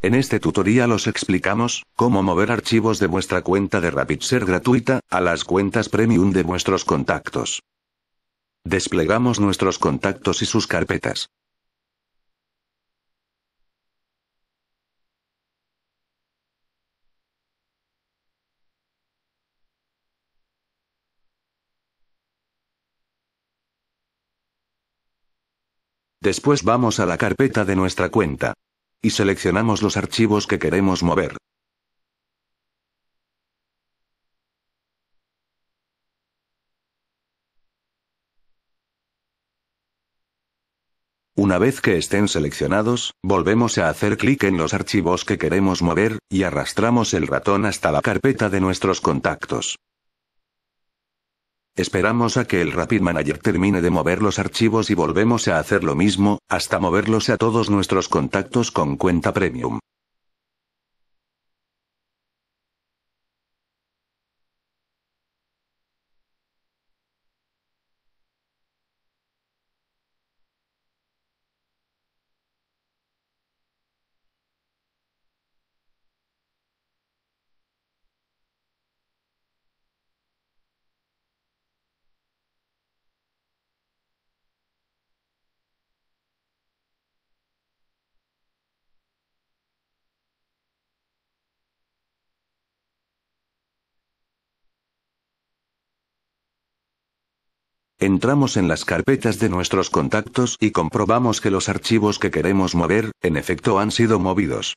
En este tutorial os explicamos, cómo mover archivos de vuestra cuenta de Rapidser gratuita, a las cuentas premium de vuestros contactos. Desplegamos nuestros contactos y sus carpetas. Después vamos a la carpeta de nuestra cuenta. Y seleccionamos los archivos que queremos mover. Una vez que estén seleccionados, volvemos a hacer clic en los archivos que queremos mover, y arrastramos el ratón hasta la carpeta de nuestros contactos. Esperamos a que el Rapid Manager termine de mover los archivos y volvemos a hacer lo mismo, hasta moverlos a todos nuestros contactos con cuenta premium. Entramos en las carpetas de nuestros contactos y comprobamos que los archivos que queremos mover, en efecto, han sido movidos.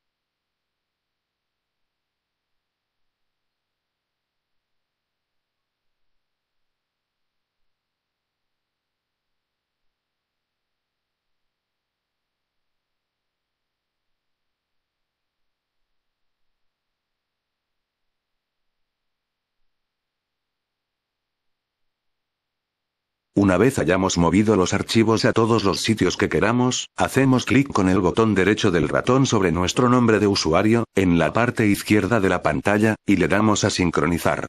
Una vez hayamos movido los archivos a todos los sitios que queramos, hacemos clic con el botón derecho del ratón sobre nuestro nombre de usuario, en la parte izquierda de la pantalla, y le damos a sincronizar.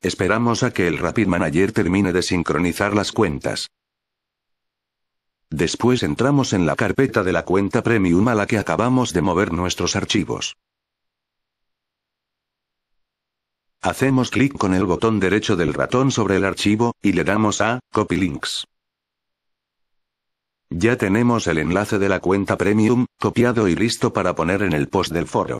Esperamos a que el Rapid Manager termine de sincronizar las cuentas. Después entramos en la carpeta de la cuenta Premium a la que acabamos de mover nuestros archivos. Hacemos clic con el botón derecho del ratón sobre el archivo, y le damos a Copy Links. Ya tenemos el enlace de la cuenta Premium, copiado y listo para poner en el post del foro.